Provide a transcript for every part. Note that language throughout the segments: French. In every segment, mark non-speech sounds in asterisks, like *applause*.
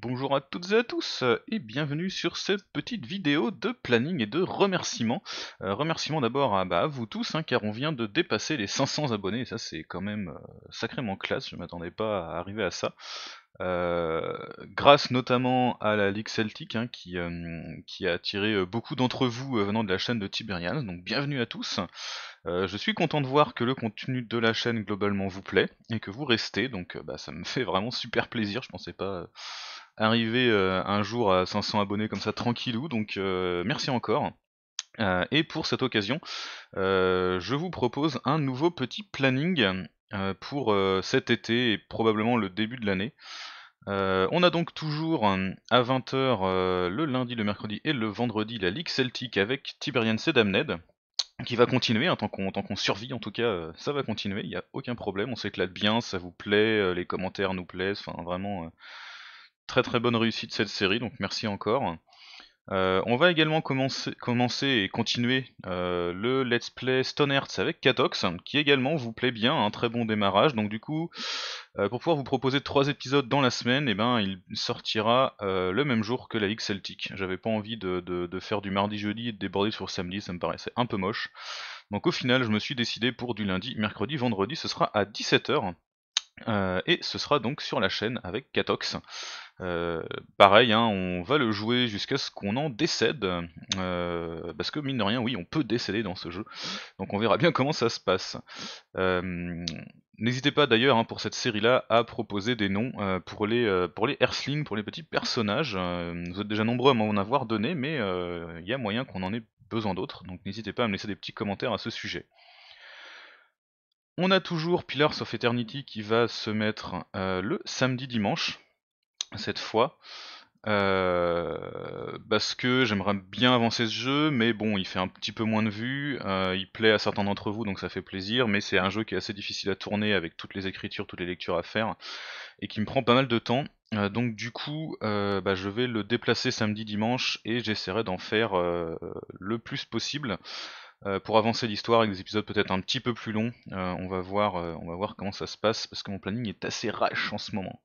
Bonjour à toutes et à tous euh, et bienvenue sur cette petite vidéo de planning et de remerciements. Remerciement euh, remerciements d'abord à, bah, vous tous hein, car on vient de dépasser les 500 abonnés et ça c'est quand même euh, sacrément classe, je m'attendais pas à arriver à ça. grâce notamment à la Ligue Celtic hein, qui, a attiré beaucoup d'entre vous venant de la chaîne de Tiberian donc bienvenue à tous. je suis content de voir que le contenu de la chaîne globalement vous plaît et que vous restez, donc bah, ça me fait vraiment super plaisir, je pensais pas arriver euh, un jour à 500 abonnés comme ça tranquillou, donc euh, merci encore. Euh, et pour cette occasion, je vous propose un nouveau petit planning pour cet été et probablement le début de l'année. on a donc toujours à 20h le lundi, le mercredi et le vendredi la Ligue Celtique avec Tiberian Sedamned qui va continuer, en hein, tant qu'on survit en tout cas, ça va continuer, il n'y a aucun problème, on s'éclate bien, ça vous plaît, les commentaires nous plaisent, enfin vraiment très très bonne réussite cette série, donc merci encore. Euh, on va également commencer, et continuer euh, le let's play Stonehearts avec Katox, qui également vous plaît bien, un très bon démarrage. Donc du coup, euh, pour pouvoir vous proposer trois épisodes dans la semaine, et eh ben, il sortira le même jour que la Ligue Celtic. J'avais pas envie de, faire du mardi-jeudi et de déborder sur samedi, ça me paraissait un peu moche. Donc au final, je me suis décidé pour du lundi, mercredi, vendredi, ce sera à 17h. et ce sera donc sur la chaîne avec Katox. Euh, pareil, hein, on va le jouer jusqu'à ce qu'on en décède, euh, parce que mine de rien, oui, on peut décéder dans ce jeu, donc on verra bien comment ça se passe. Euh, n'hésitez pas d'ailleurs hein, pour cette série-là à proposer des noms pour les pour les pour les petits personnages. vous êtes déjà nombreux à m'en avoir donné, mais il y a moyen qu'on en ait besoin d'autres, donc n'hésitez pas à me laisser des petits commentaires à ce sujet. On a toujours Pillars of Eternity qui va se mettre le samedi dimanche, cette fois. Euh, parce que j'aimerais bien avancer ce jeu, mais bon, il fait un petit peu moins de vues, euh, il plaît à certains d'entre vous, donc ça fait plaisir, mais c'est un jeu qui est assez difficile à tourner avec toutes les écritures, toutes les lectures à faire, et qui me prend pas mal de temps. Euh, donc du coup, bah, je vais le déplacer samedi, dimanche, et j'essaierai d'en faire le plus possible. pour avancer l'histoire avec des épisodes peut-être un petit peu plus longs, on, va voir, on va voir comment ça se passe parce que mon planning est assez rage en ce moment.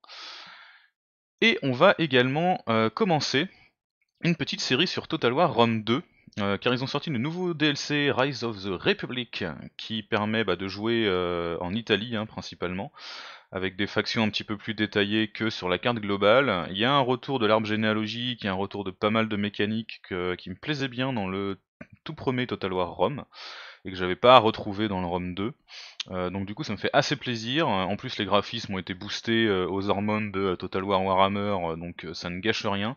Et on va également euh, commencer une petite série sur Total War Rome 2, euh, car ils ont sorti le nouveau DLC Rise of the Republic, qui permet bah, de jouer euh, en Italie hein, principalement, avec des factions un petit peu plus détaillées que sur la carte globale. Il y a un retour de l'arbre généalogique, il y a un retour de pas mal de mécaniques qui me plaisaient bien dans le tout premier Total War Rome et que j'avais pas à retrouvé dans le ROM 2. Euh, donc du coup ça me fait assez plaisir. Euh, en plus les graphismes ont été boostés euh, aux hormones de Total War Warhammer, donc ça ne gâche rien.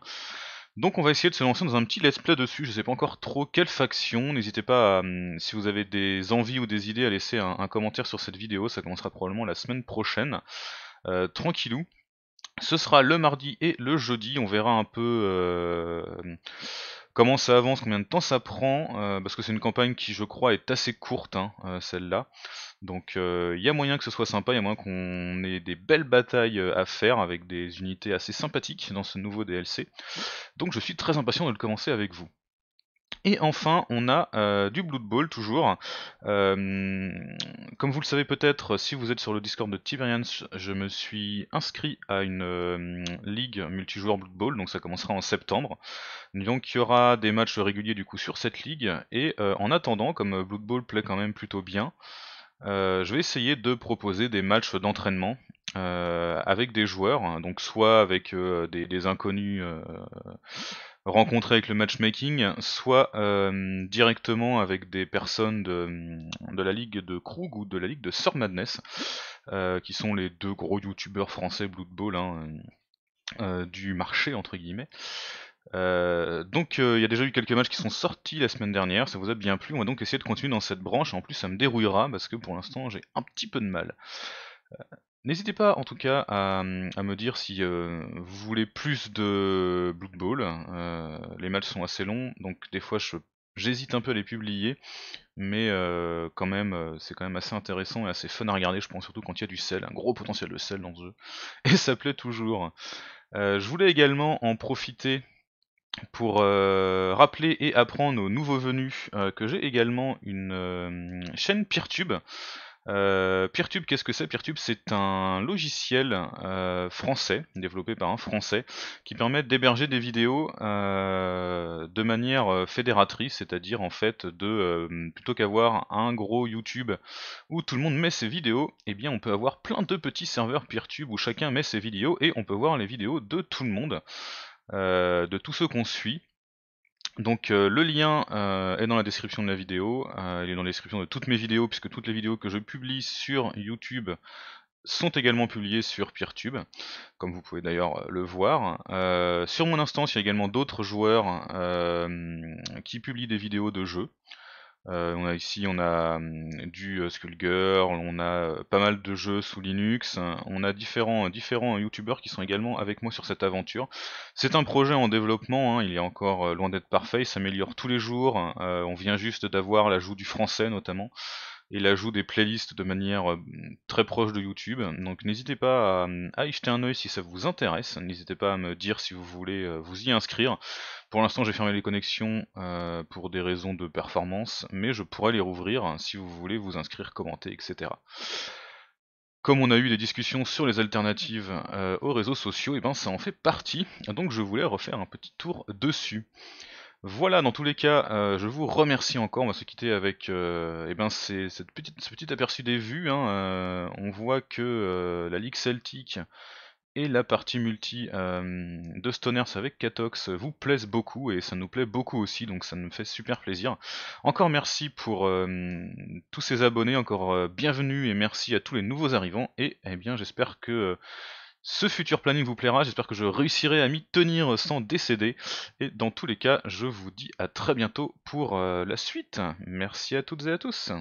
Donc on va essayer de se lancer dans un petit let's play dessus, je sais pas encore trop quelle faction, n'hésitez pas hum, si vous avez des envies ou des idées à laisser un, commentaire sur cette vidéo, ça commencera probablement la semaine prochaine, tranquillou. Ce sera le mardi et le jeudi, on verra un peu comment ça avance, combien de temps ça prend, euh, parce que c'est une campagne qui je crois est assez courte, hein, euh, celle-là. Donc il euh, y a moyen que ce soit sympa, il y a moyen qu'on ait des belles batailles à faire avec des unités assez sympathiques dans ce nouveau DLC. Donc je suis très impatient de le commencer avec vous. Et enfin, on a euh, du Blood Bowl toujours. Euh, comme vous le savez peut-être, si vous êtes sur le Discord de Tiberians, je me suis inscrit à une euh, ligue multijoueur Blood Bowl, donc ça commencera en septembre. Donc il y aura des matchs réguliers du coup sur cette ligue. Et en attendant, comme Blood Bowl plaît quand même plutôt bien, je vais essayer de proposer des matchs d'entraînement avec des joueurs, hein. donc soit avec des, inconnus rencontrer avec le matchmaking, soit euh, directement avec des personnes de, de, la ligue de Krug ou de la ligue de Sir Madness, euh, qui sont les deux gros youtubeurs français Blood Bowl hein, euh, du marché entre guillemets. donc il y a déjà eu quelques matchs qui sont sortis la semaine dernière, ça vous a bien plu, on va donc essayer de continuer dans cette branche, en plus ça me dérouillera parce que pour l'instant j'ai un petit peu de mal. N'hésitez pas en tout cas à, me dire si euh, vous voulez plus de Blood Bowl. Euh, les matchs sont assez longs, donc des fois j'hésite un peu à les publier, mais euh, quand même c'est quand même assez intéressant et assez fun à regarder, je pense surtout quand il y a du sel, un gros potentiel de sel dans ce jeu. *laughs* Et ça plaît toujours. je voulais également en profiter pour rappeler et apprendre aux nouveaux venus que j'ai également une chaîne Peertube euh, Peertube, qu'est-ce que c'est Peertube, c'est un logiciel euh, français, développé par un français, qui permet d'héberger des vidéos euh, de manière fédératrice, c'est-à-dire en fait de plutôt qu'avoir un gros YouTube où tout le monde met ses vidéos, eh bien on peut avoir plein de petits serveurs Peertube où chacun met ses vidéos et on peut voir les vidéos de tout le monde, de tous ceux qu'on suit. Donc euh, le lien euh, est dans la description de la vidéo, euh, il est dans la description de toutes mes vidéos, puisque toutes les vidéos que je publie sur YouTube sont également publiées sur PeerTube, comme vous pouvez d'ailleurs le voir. sur mon instance, il y a également d'autres joueurs qui publient des vidéos de jeux. Euh, on a ici, on a hum, du euh, Skullgirl, on a euh, pas mal de jeux sous Linux, hein. on a différents, différents youtubeurs qui sont également avec moi sur cette aventure. C'est un projet en développement, hein. il est encore loin d'être parfait, il s'améliore tous les jours, hein. on vient juste d'avoir l'ajout du français notamment et l'ajout des playlists de manière très proche de YouTube. Donc n'hésitez pas hum, à, y jeter un oeil si ça vous intéresse, n'hésitez pas à me dire si vous voulez vous y inscrire. Pour l'instant, j'ai fermé les connexions euh, pour des raisons de performance, mais je pourrais les rouvrir hein, si vous voulez vous inscrire, commenter, etc. Comme on a eu des discussions sur les alternatives euh, aux réseaux sociaux, et eh ben ça en fait partie, donc je voulais refaire un petit tour dessus. Voilà, dans tous les cas, euh, je vous remercie encore. On va se quitter avec eh ben, cette petite, ce petit aperçu des vues. Hein. on voit que la Ligue Celtique et la partie multi euh, de Stoners avec Katox vous plaise beaucoup et ça nous plaît beaucoup aussi donc ça nous fait super plaisir. Encore merci pour euh, tous ces abonnés, encore euh, bienvenue et merci à tous les nouveaux arrivants et eh bien j'espère que ce futur planning vous plaira, j'espère que je réussirai à m'y tenir sans décéder et dans tous les cas je vous dis à très bientôt pour la suite. Merci à toutes et à tous.